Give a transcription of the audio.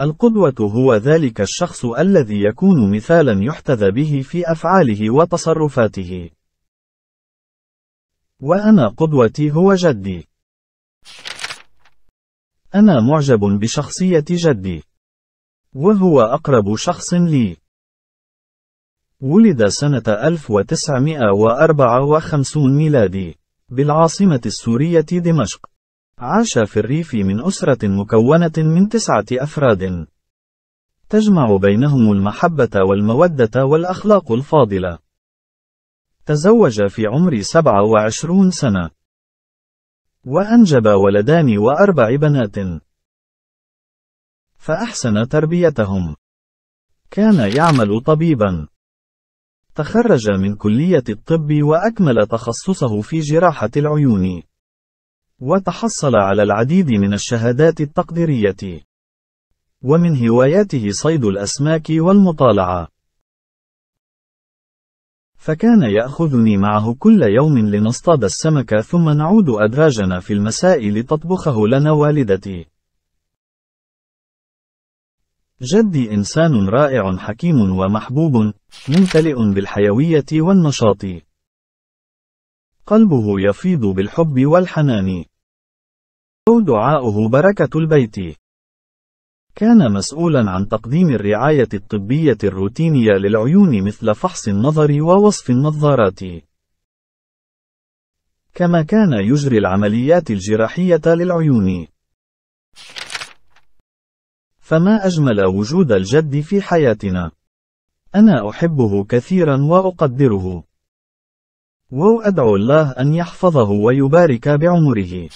القدوة هو ذلك الشخص الذي يكون مثالا يحتذى به في أفعاله وتصرفاته. وأنا قدوتي هو جدي. أنا معجب بشخصية جدي. وهو أقرب شخص لي. ولد سنة 1954 ميلادي بالعاصمة السورية دمشق. عاش في الريف من أسرة مكونة من تسعة أفراد. تجمع بينهم المحبة والمودة والأخلاق الفاضلة. تزوج في عمر 27 سنة. وأنجب ولدان وأربع بنات. فأحسن تربيتهم. كان يعمل طبيبا. تخرج من كلية الطب وأكمل تخصصه في جراحة العيون. وتحصل على العديد من الشهادات التقديرية. ومن هواياته صيد الأسماك والمطالعة. فكان يأخذني معه كل يوم لنصطاد السمك ثم نعود أدراجنا في المساء لتطبخه لنا والدتي. جدي إنسان رائع حكيم ومحبوب، ممتلئ بالحيوية والنشاط. قلبه يفيض بالحب والحنان. أو دعاؤه بركة البيت. كان مسؤولا عن تقديم الرعاية الطبية الروتينية للعيون مثل فحص النظر ووصف النظارات. كما كان يجري العمليات الجراحية للعيون. فما أجمل وجود الجد في حياتنا. أنا أحبه كثيرا وأقدره. وأدعو الله أن يحفظه ويبارك بعمره.